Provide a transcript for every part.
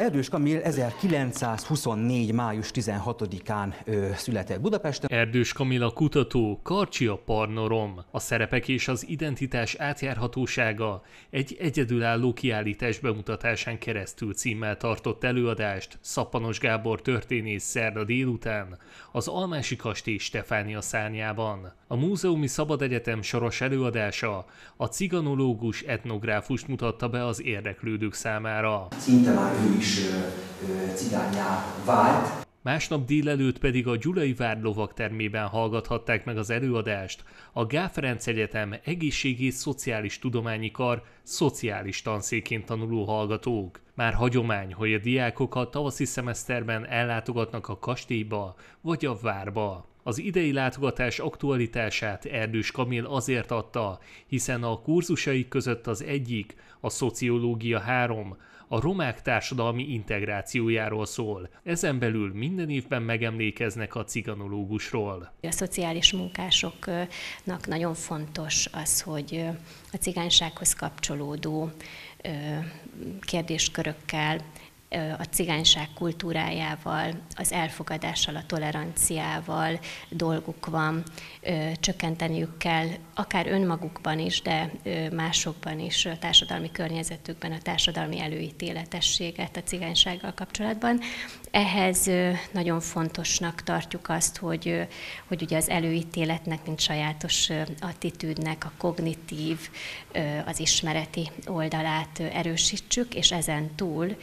Erdős Kamil 1924. május 16-án született Budapesten. Erdős a kutató, a Parnorom. A szerepek és az identitás átjárhatósága egy egyedülálló kiállítás bemutatásán keresztül címmel tartott előadást Szappanos Gábor történész szerda délután az Almási Kastély Stefánia szárnyában. A Múzeumi Szabad Egyetem soros előadása a ciganológus etnográfust mutatta be az érdeklődők számára. Szinte már is cigányá vált. Másnap délelőtt pedig a Gyulai Vár lovak termében hallgathatták meg az előadást a Gáferenc Egyetem Egészségész Szociális Tudományi Kar szociális tanszékén tanuló hallgatók. Már hagyomány, hogy a diákok a tavaszi szemeszterben ellátogatnak a kastélyba vagy a várba. Az idei látogatás aktualitását Erdős Kamil azért adta, hiszen a kurzusaik között az egyik, a Szociológia 3, a romák társadalmi integrációjáról szól. Ezen belül minden évben megemlékeznek a ciganológusról. A szociális munkásoknak nagyon fontos az, hogy a cigánysághoz kapcsolódó kérdéskörökkel a cigányság kultúrájával, az elfogadással, a toleranciával dolguk van, csökkenteniük kell, akár önmagukban is, de másokban is, a társadalmi környezetükben, a társadalmi előítéletességet a cigánysággal kapcsolatban. Ehhez nagyon fontosnak tartjuk azt, hogy, hogy ugye az előítéletnek, mint sajátos attitűdnek a kognitív, az ismereti oldalát erősítsük, és ezen túl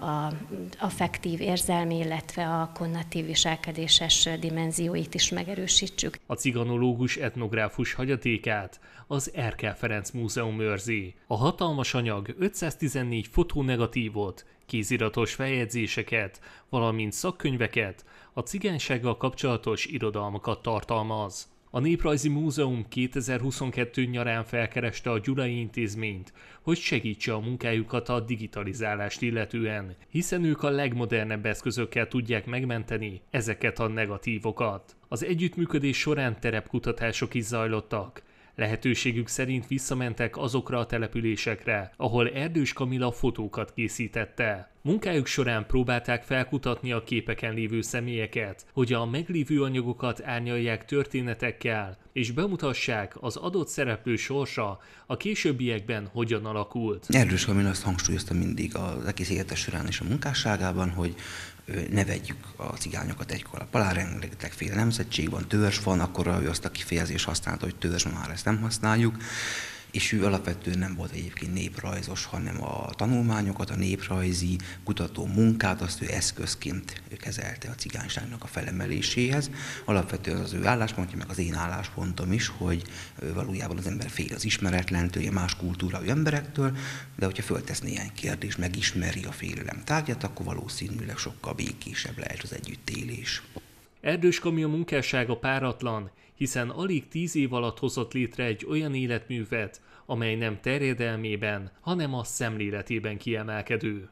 a affektív érzelmi, illetve a konnatív viselkedéses dimenzióit is megerősítsük. A ciganológus etnográfus hagyatékát az Erkel Ferenc Múzeum őrzi. A hatalmas anyag 514 fotónegatívot, kéziratos feljegyzéseket, valamint szakkönyveket, a cigánysággal kapcsolatos irodalmakat tartalmaz. A Néprajzi Múzeum 2022 nyarán felkereste a Gyulai Intézményt, hogy segítse a munkájukat a digitalizálást illetően, hiszen ők a legmodernebb eszközökkel tudják megmenteni ezeket a negatívokat. Az együttműködés során terepkutatások is zajlottak, Lehetőségük szerint visszamentek azokra a településekre, ahol Erdős Kamila fotókat készítette. Munkájuk során próbálták felkutatni a képeken lévő személyeket, hogy a meglévő anyagokat árnyalják történetekkel, és bemutassák az adott szereplő sorsa a későbbiekben hogyan alakult. Erdős Kamila azt hangsúlyozta mindig az egész életes során és a munkásságában, hogy ne vegyük a cigányokat egykor a palár, rengetegféle nemzetség van, törzs van, akkor ő azt a kifejezést használta, hogy törzs már lesz ezt nem használjuk, és ő alapvetően nem volt egyébként néprajzos, hanem a tanulmányokat, a néprajzi kutató munkát, azt ő eszközként kezelte a cigányságnak a felemeléséhez. Alapvetően az ő álláspontja, meg az én álláspontom is, hogy valójában az ember fél az ismeretlentől, a más kultúrájú emberektől, de hogyha föltesz néhány kérdést, megismeri a félelem Tárgyat akkor valószínűleg sokkal békésebb lehet az együttélés. Erdős kamion munkássága páratlan, hiszen alig tíz év alatt hozott létre egy olyan életművet, amely nem terjedelmében, hanem a szemléletében kiemelkedő.